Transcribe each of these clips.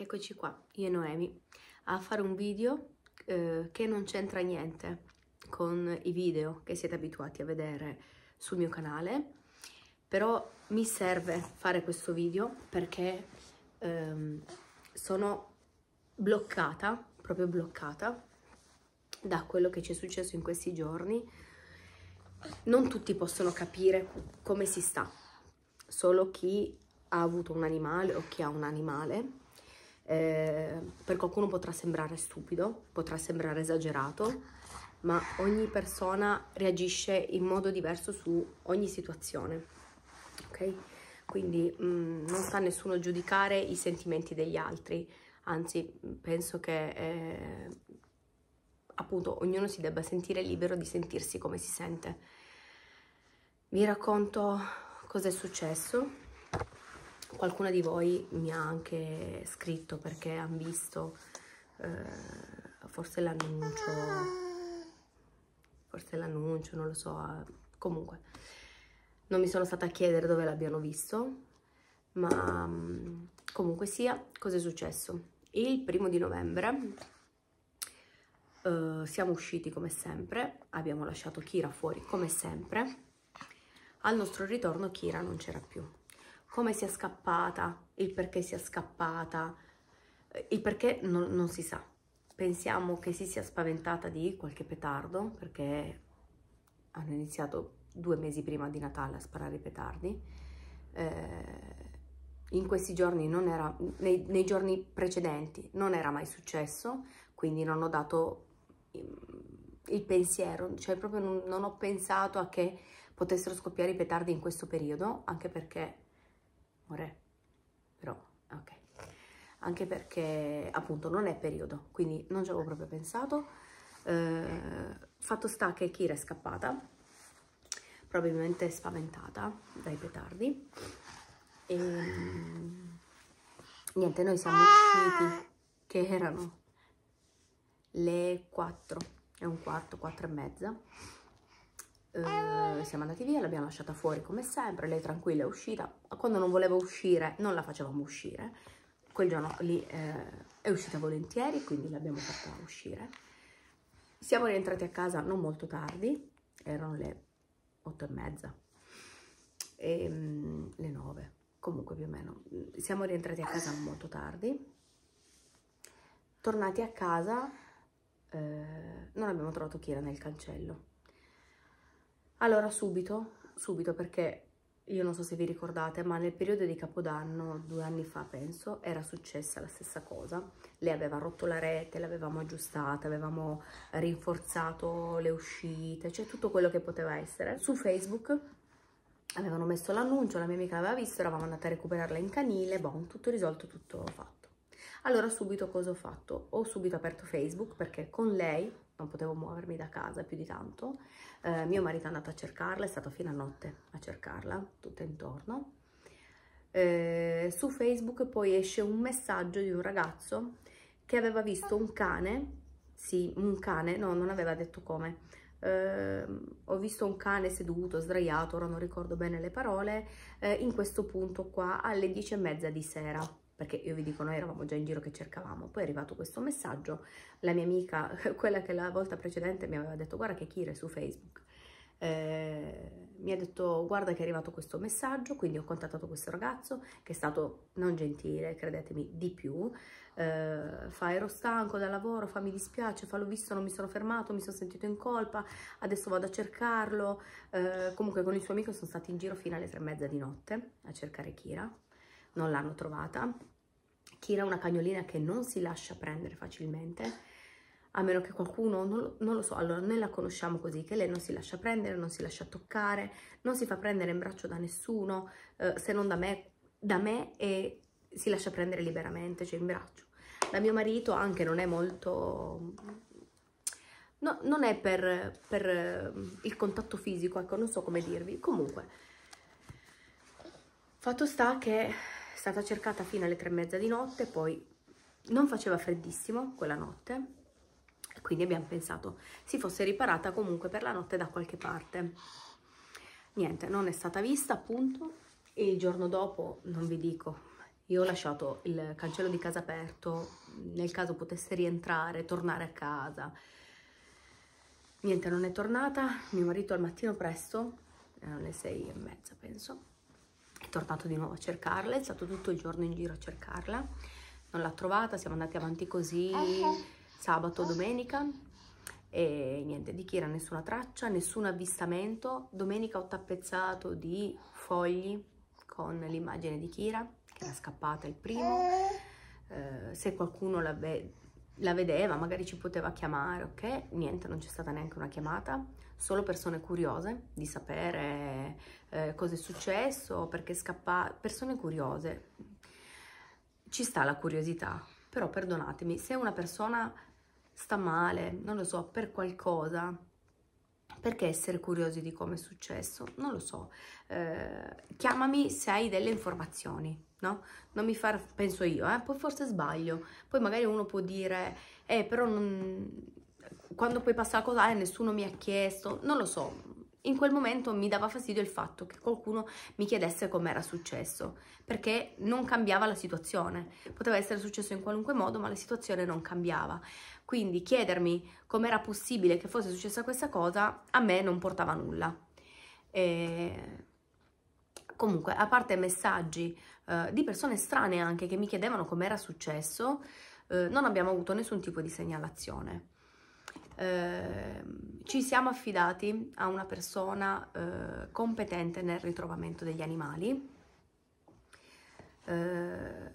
Eccoci qua, io e Noemi, a fare un video eh, che non c'entra niente con i video che siete abituati a vedere sul mio canale, però mi serve fare questo video perché ehm, sono bloccata, proprio bloccata, da quello che ci è successo in questi giorni. Non tutti possono capire come si sta, solo chi ha avuto un animale o chi ha un animale eh, per qualcuno potrà sembrare stupido, potrà sembrare esagerato, ma ogni persona reagisce in modo diverso su ogni situazione, ok? Quindi mh, mm, non sta nessuno giudicare i sentimenti degli altri, anzi penso che eh, appunto ognuno si debba sentire libero di sentirsi come si sente. Vi racconto cosa è successo qualcuna di voi mi ha anche scritto perché hanno visto eh, forse l'annuncio forse l'annuncio non lo so eh, comunque non mi sono stata a chiedere dove l'abbiano visto ma mm, comunque sia cosa è successo il primo di novembre eh, siamo usciti come sempre abbiamo lasciato Kira fuori come sempre al nostro ritorno Kira non c'era più come sia scappata, il perché sia scappata, eh, il perché non, non si sa. Pensiamo che si sia spaventata di qualche petardo perché hanno iniziato due mesi prima di Natale a sparare i petardi. Eh, in questi giorni non era, nei, nei, giorni precedenti non era mai successo, quindi non ho dato mm, il pensiero, cioè proprio non, non ho pensato a che potessero scoppiare i petardi in questo periodo, anche perché amore, però ok. Anche perché appunto non è periodo, quindi non ci avevo proprio pensato. Eh, fatto sta che Kira è scappata, probabilmente spaventata dai petardi. E mm, niente, noi siamo usciti che erano le 4, è un quarto, 4 e mezza eh, siamo andati via, l'abbiamo lasciata fuori come sempre, lei tranquilla è uscita, quando non voleva uscire non la facevamo uscire, quel giorno lì eh, è uscita volentieri, quindi l'abbiamo fatta uscire. Siamo rientrati a casa non molto tardi, erano le otto e mezza, e, ehm, mh, le nove, comunque più o meno. Siamo rientrati a casa non molto tardi, tornati a casa eh, non abbiamo trovato Kira nel cancello allora subito, subito perché io non so se vi ricordate, ma nel periodo di Capodanno, due anni fa penso, era successa la stessa cosa. Lei aveva rotto la rete, l'avevamo aggiustata, avevamo rinforzato le uscite, cioè tutto quello che poteva essere. Su Facebook avevano messo l'annuncio, la mia amica l'aveva visto, eravamo andate a recuperarla in canile, boh, tutto risolto, tutto fatto. Allora subito cosa ho fatto? Ho subito aperto Facebook perché con lei non potevo muovermi da casa più di tanto, eh, mio marito è andato a cercarla, è stato fino a notte a cercarla, tutta intorno. Eh, su Facebook poi esce un messaggio di un ragazzo che aveva visto un cane, sì, un cane, no, non aveva detto come, eh, ho visto un cane seduto, sdraiato, ora non ricordo bene le parole, eh, in questo punto qua alle dieci e mezza di sera perché io vi dico, noi eravamo già in giro che cercavamo, poi è arrivato questo messaggio, la mia amica, quella che la volta precedente mi aveva detto, guarda che Kira è su Facebook, eh, mi ha detto guarda che è arrivato questo messaggio quindi ho contattato questo ragazzo che è stato non gentile credetemi di più eh, fa ero stanco da lavoro fa mi dispiace fa l'ho visto non mi sono fermato mi sono sentito in colpa adesso vado a cercarlo eh, comunque con il suo amico sono stati in giro fino alle tre e mezza di notte a cercare Kira non l'hanno trovata. Kira è una cagnolina che non si lascia prendere facilmente, a meno che qualcuno, non lo, non lo so, allora noi la conosciamo così, che lei non si lascia prendere, non si lascia toccare, non si fa prendere in braccio da nessuno, eh, se non da me, da me e si lascia prendere liberamente, cioè in braccio. Da mio marito anche non è molto... No, non è per, per eh, il contatto fisico, ecco, non so come dirvi. Comunque, fatto sta che è stata cercata fino alle tre e mezza di notte, poi non faceva freddissimo quella notte, quindi abbiamo pensato si fosse riparata comunque per la notte da qualche parte. Niente, non è stata vista appunto, e il giorno dopo, non vi dico, io ho lasciato il cancello di casa aperto, nel caso potesse rientrare, tornare a casa. Niente, non è tornata, mio marito al mattino presto, erano eh, le sei e mezza penso, tornato di nuovo a cercarla, è stato tutto il giorno in giro a cercarla, non l'ha trovata, siamo andati avanti così eh. sabato, eh. domenica e niente, di Kira nessuna traccia, nessun avvistamento, domenica ho tappezzato di fogli con l'immagine di Kira che era scappata il primo, eh, eh se qualcuno l'avesse la vedeva, magari ci poteva chiamare, ok? Niente, non c'è stata neanche una chiamata, solo persone curiose di sapere eh, cosa è successo, perché scappare, persone curiose. Ci sta la curiosità, però perdonatemi, se una persona sta male, non lo so, per qualcosa, perché essere curiosi di come è successo? Non lo so. Eh, chiamami se hai delle informazioni, no? Non mi far, penso io, eh? poi forse sbaglio. Poi magari uno può dire, eh però non, quando poi passa la cosa, eh, nessuno mi ha chiesto, non lo so, in quel momento mi dava fastidio il fatto che qualcuno mi chiedesse com'era successo, perché non cambiava la situazione. Poteva essere successo in qualunque modo, ma la situazione non cambiava. Quindi chiedermi com'era possibile che fosse successa questa cosa a me non portava nulla. E comunque, a parte messaggi eh, di persone strane anche che mi chiedevano com'era successo, eh, non abbiamo avuto nessun tipo di segnalazione. Ehm, ci siamo affidati a una persona eh, competente nel ritrovamento degli animali. Eh,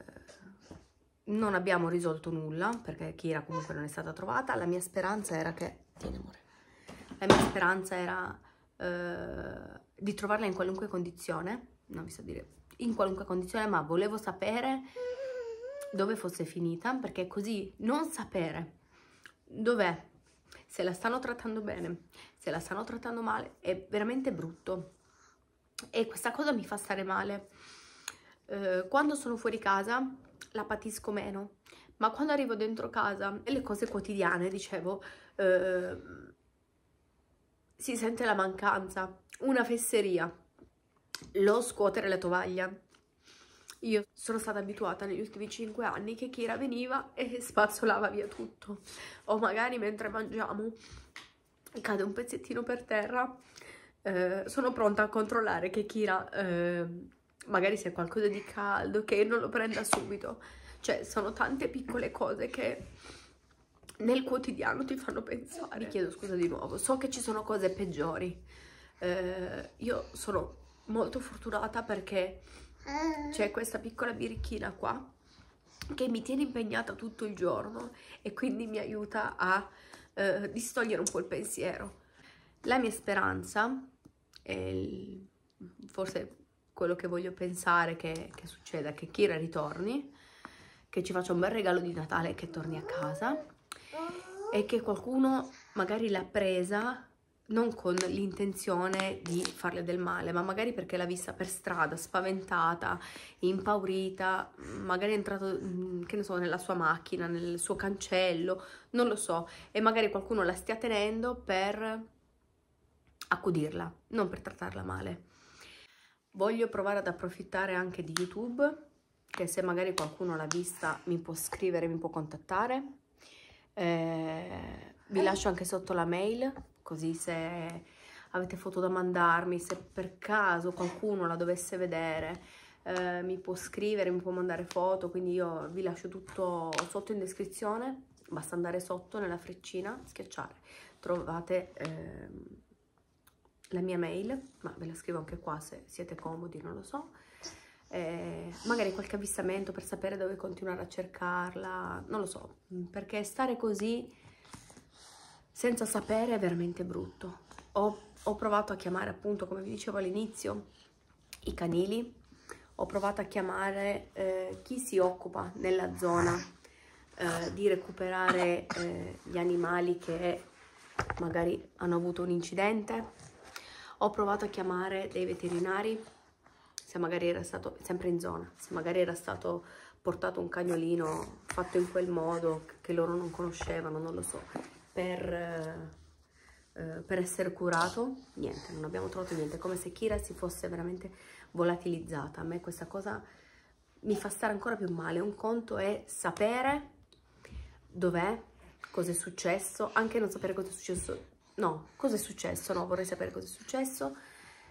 non abbiamo risolto nulla perché Kira comunque non è stata trovata. La mia speranza era che... Tieni amore. La mia speranza era eh, di trovarla in qualunque condizione. Non vi so dire in qualunque condizione, ma volevo sapere dove fosse finita perché così non sapere dov'è se la stanno trattando bene, se la stanno trattando male, è veramente brutto. E questa cosa mi fa stare male. Eh, quando sono fuori casa la patisco meno, ma quando arrivo dentro casa e le cose quotidiane, dicevo, eh, si sente la mancanza, una fesseria, lo scuotere la tovaglia, io sono stata abituata negli ultimi 5 anni che Kira veniva e spazzolava via tutto. O magari mentre mangiamo cade un pezzettino per terra. Eh, sono pronta a controllare che Kira eh, magari sia qualcosa di caldo, che non lo prenda subito. Cioè sono tante piccole cose che nel quotidiano ti fanno pensare. Mi chiedo scusa di nuovo, so che ci sono cose peggiori. Eh, io sono molto fortunata perché c'è questa piccola birichina qua che mi tiene impegnata tutto il giorno e quindi mi aiuta a eh, distogliere un po' il pensiero. La mia speranza, il, forse quello che voglio pensare che, che succeda, che Kira ritorni, che ci faccia un bel regalo di Natale e che torni a casa e che qualcuno magari l'ha presa non con l'intenzione di farle del male, ma magari perché l'ha vista per strada, spaventata, impaurita, magari è entrato, mm, che ne so, nella sua macchina, nel suo cancello, non lo so, e magari qualcuno la stia tenendo per accudirla, non per trattarla male. Voglio provare ad approfittare anche di YouTube, che se magari qualcuno l'ha vista mi può scrivere, mi può contattare. Eh, vi eh. lascio anche sotto la mail così se avete foto da mandarmi, se per caso qualcuno la dovesse vedere, eh, mi può scrivere, mi può mandare foto, quindi io vi lascio tutto sotto in descrizione, basta andare sotto nella freccina, schiacciare, trovate eh, la mia mail, ma ve la scrivo anche qua se siete comodi, non lo so, eh, magari qualche avvistamento per sapere dove continuare a cercarla, non lo so, perché stare così senza sapere è veramente brutto. Ho, ho provato a chiamare appunto, come vi dicevo all'inizio, i canili, ho provato a chiamare eh, chi si occupa nella zona eh, di recuperare eh, gli animali che magari hanno avuto un incidente, ho provato a chiamare dei veterinari se magari era stato, sempre in zona, se magari era stato portato un cagnolino fatto in quel modo che loro non conoscevano, non lo so per, eh, per essere curato, niente, non abbiamo trovato niente, è come se Kira si fosse veramente volatilizzata, a me questa cosa mi fa stare ancora più male, un conto è sapere dov'è, cosa è successo, anche non sapere cosa è successo, no, cosa è successo, no, vorrei sapere cosa è successo,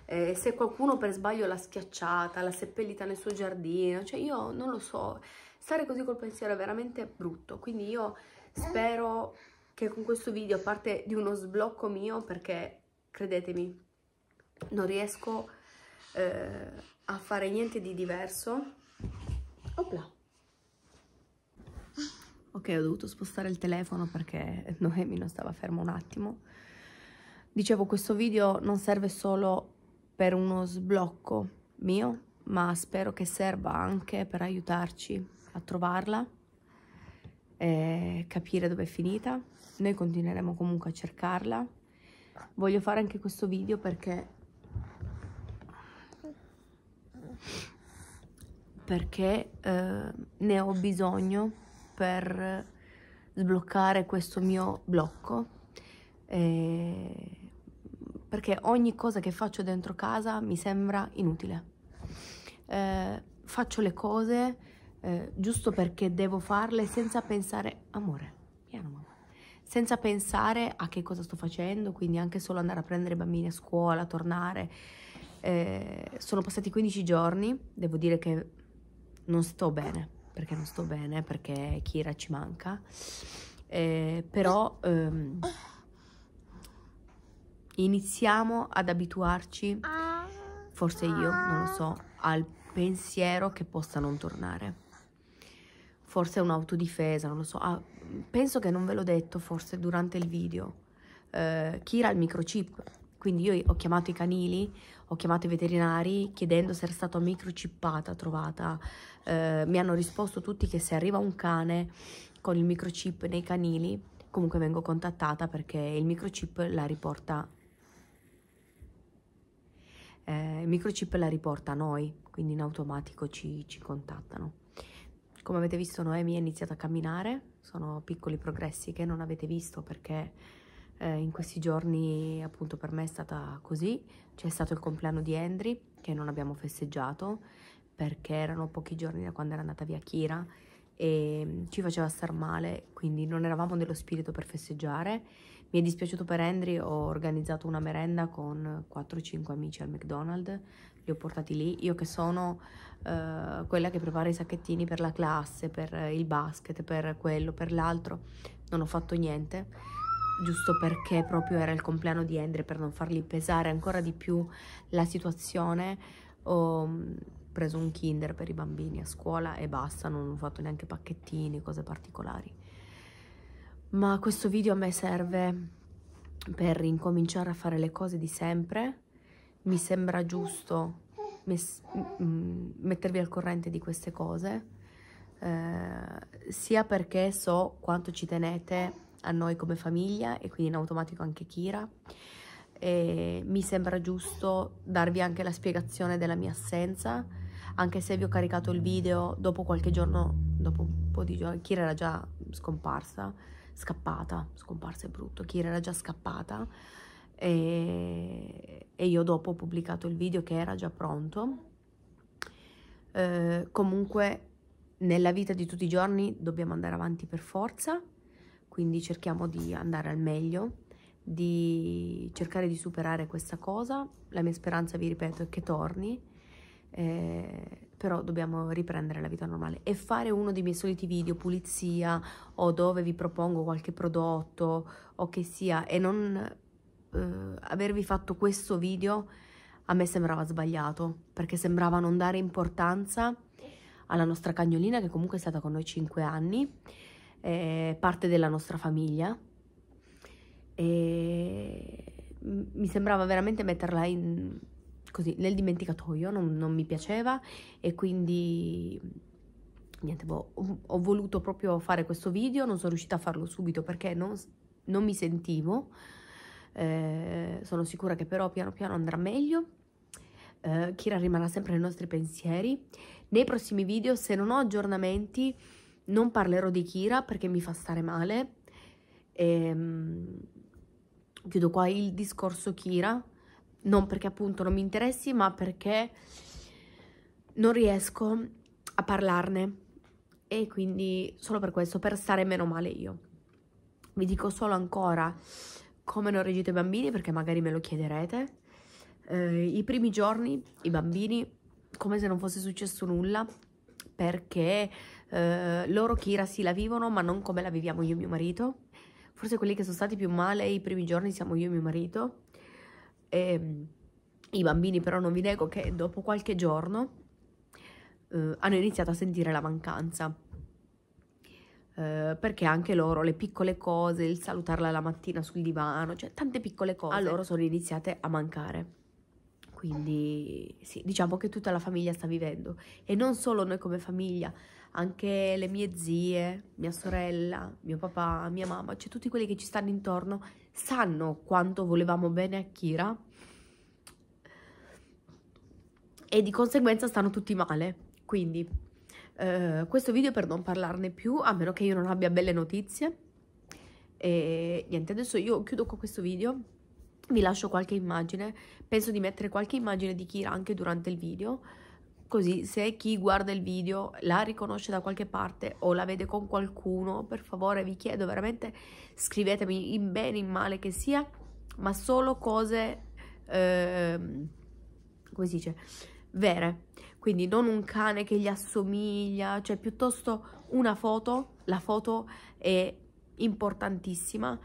eh, se qualcuno per sbaglio l'ha schiacciata, l'ha seppellita nel suo giardino, cioè io non lo so, stare così col pensiero è veramente brutto, quindi io spero che con questo video parte di uno sblocco mio perché, credetemi, non riesco eh, a fare niente di diverso. Opla. Ok, ho dovuto spostare il telefono perché Noemi non stava fermo un attimo. Dicevo, questo video non serve solo per uno sblocco mio, ma spero che serva anche per aiutarci a trovarla e capire dove è finita noi continueremo comunque a cercarla. Voglio fare anche questo video perché perché eh, ne ho bisogno per sbloccare questo mio blocco eh, perché ogni cosa che faccio dentro casa mi sembra inutile eh, faccio le cose eh, giusto perché devo farle senza pensare amore senza pensare a che cosa sto facendo, quindi anche solo andare a prendere i bambini a scuola, tornare. Eh, sono passati 15 giorni, devo dire che non sto bene, perché non sto bene, perché Kira ci manca, eh, però ehm, iniziamo ad abituarci, forse io, non lo so, al pensiero che possa non tornare forse è un'autodifesa, non lo so. Ah, penso che non ve l'ho detto forse durante il video. Eh, Kira il microchip. Quindi io ho chiamato i canili, ho chiamato i veterinari chiedendo se era stata microchippata trovata. Eh, mi hanno risposto tutti che se arriva un cane con il microchip nei canili, comunque vengo contattata perché il microchip la riporta eh, il microchip la riporta a noi, quindi in automatico ci, ci contattano. Come avete visto Noemi ha iniziato a camminare, sono piccoli progressi che non avete visto perché eh, in questi giorni appunto per me è stata così. C'è stato il compleanno di Henry che non abbiamo festeggiato perché erano pochi giorni da quando era andata via Kira e mm, ci faceva star male, quindi non eravamo nello spirito per festeggiare. Mi è dispiaciuto per Henry, ho organizzato una merenda con 4-5 amici al McDonald's li ho portati lì, io che sono eh, quella che prepara i sacchettini per la classe, per il basket, per quello, per l'altro, non ho fatto niente, giusto perché proprio era il compleanno di Andre, per non fargli pesare ancora di più la situazione, ho mm, preso un kinder per i bambini a scuola e basta, non ho fatto neanche pacchettini, cose particolari. Ma questo video a me serve per incominciare a fare le cose di sempre, mi sembra giusto mm, mm, mettervi al corrente di queste cose, eh, sia perché so quanto ci tenete a noi come famiglia e quindi in automatico anche Kira, e mi sembra giusto darvi anche la spiegazione della mia assenza, anche se vi ho caricato il video dopo qualche giorno, dopo un po' di giorni, Kira era già scomparsa, scappata, scomparsa è brutto, Kira era già scappata, e, e io dopo ho pubblicato il video che era già pronto. Eh, comunque nella vita di tutti i giorni dobbiamo andare avanti per forza, quindi cerchiamo di andare al meglio, di cercare di superare questa cosa. La mia speranza, vi ripeto, è che torni, eh, però dobbiamo riprendere la vita normale e fare uno dei miei soliti video pulizia o dove vi propongo qualche prodotto o che sia e non eh, avervi fatto questo video a me sembrava sbagliato, perché sembrava non dare importanza alla nostra cagnolina che comunque è stata con noi 5 anni, eh, parte della nostra famiglia. E mi sembrava veramente metterla in, così, nel dimenticatoio, non, non, mi piaceva e quindi niente, boh, ho, voluto proprio fare questo video, non sono riuscita a farlo subito perché non, non mi sentivo eh, sono sicura che però piano piano andrà meglio. Eh, Kira rimarrà sempre nei nostri pensieri. Nei prossimi video, se non ho aggiornamenti, non parlerò di Kira perché mi fa stare male. E, ehm, chiudo qua il discorso Kira, non perché appunto non mi interessi, ma perché non riesco a parlarne e quindi solo per questo, per stare meno male io. Vi dico solo ancora come non reggete i bambini perché magari me lo chiederete. Eh, I primi giorni i bambini come se non fosse successo nulla perché eh, loro Kira sì la vivono ma non come la viviamo io e mio marito. Forse quelli che sono stati più male i primi giorni siamo io e mio marito. E, ehm, I bambini però non vi nego che dopo qualche giorno eh, hanno iniziato a sentire la mancanza eh, perché anche loro le piccole cose, il salutarla la mattina sul divano, cioè tante piccole cose, a loro sono iniziate a mancare. Quindi sì, diciamo che tutta la famiglia sta vivendo e non solo noi come famiglia, anche le mie zie, mia sorella, mio papà, mia mamma, cioè tutti quelli che ci stanno intorno sanno quanto volevamo bene a Kira e di conseguenza stanno tutti male. Quindi eh, questo video per non parlarne più, a meno che io non abbia belle notizie. E niente, adesso io chiudo con questo video, vi lascio qualche immagine, penso di mettere qualche immagine di Kira anche durante il video, così se chi guarda il video la riconosce da qualche parte o la vede con qualcuno, per favore vi chiedo veramente scrivetemi in bene, in male che sia, ma solo cose, eh, come si dice, vere quindi non un cane che gli assomiglia, cioè piuttosto una foto, la foto è importantissima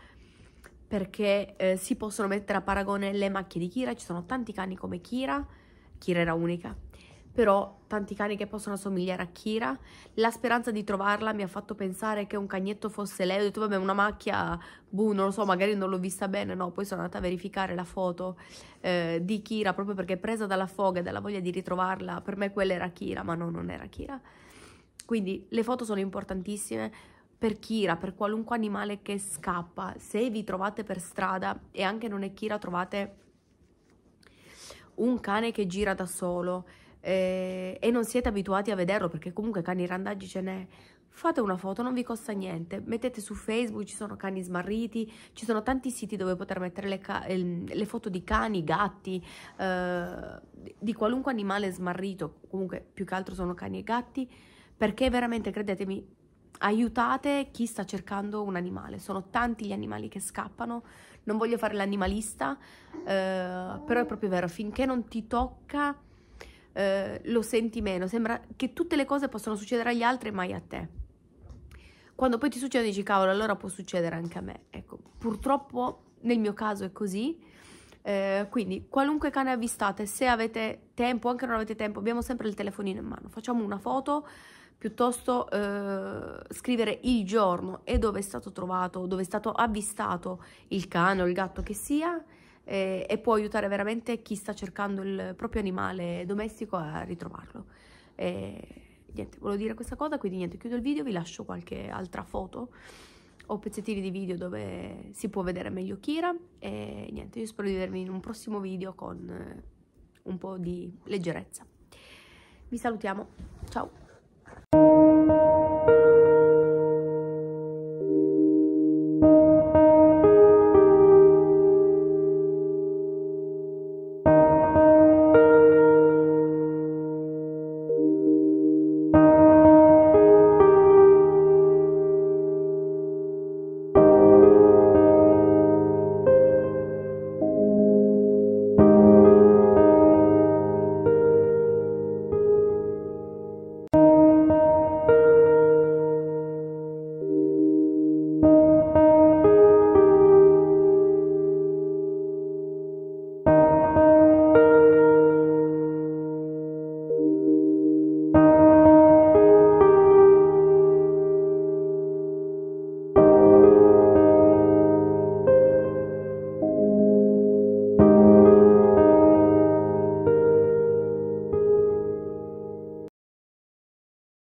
perché eh, si possono mettere a paragone le macchie di Kira, ci sono tanti cani come Kira, Kira era unica, però tanti cani che possono assomigliare a Kira. La speranza di trovarla mi ha fatto pensare che un cagnetto fosse lei. Ho detto, vabbè, una macchia, buh, non lo so, magari non l'ho vista bene. No, poi sono andata a verificare la foto eh, di Kira proprio perché presa dalla foga e dalla voglia di ritrovarla, per me quella era Kira, ma no, non era Kira. Quindi le foto sono importantissime per Kira, per qualunque animale che scappa. Se vi trovate per strada e anche non è Kira, trovate un cane che gira da solo eh, e non siete abituati a vederlo perché comunque cani randaggi ce n'è, fate una foto, non vi costa niente, mettete su Facebook, ci sono cani smarriti, ci sono tanti siti dove poter mettere le, ehm, le foto di cani, gatti, eh, di qualunque animale smarrito, comunque più che altro sono cani e gatti, perché veramente credetemi aiutate chi sta cercando un animale, sono tanti gli animali che scappano, non voglio fare l'animalista, eh, però è proprio vero, finché non ti tocca eh, lo senti meno, sembra che tutte le cose possano succedere agli altri e mai a te. Quando poi ti succede dici cavolo, allora può succedere anche a me. Ecco, purtroppo nel mio caso è così. Eh, quindi qualunque cane avvistate, se avete tempo, anche non avete tempo, abbiamo sempre il telefonino in mano. Facciamo una foto, piuttosto eh, scrivere il giorno e dove è stato trovato, dove è stato avvistato il cane o il gatto che sia eh, e può aiutare veramente chi sta cercando il proprio animale domestico a ritrovarlo. E eh, niente, volevo dire questa cosa, quindi niente, chiudo il video, vi lascio qualche altra foto o pezzettini di video dove si può vedere meglio Kira e niente, io spero di vedervi in un prossimo video con eh, un po' di leggerezza. Vi salutiamo, ciao!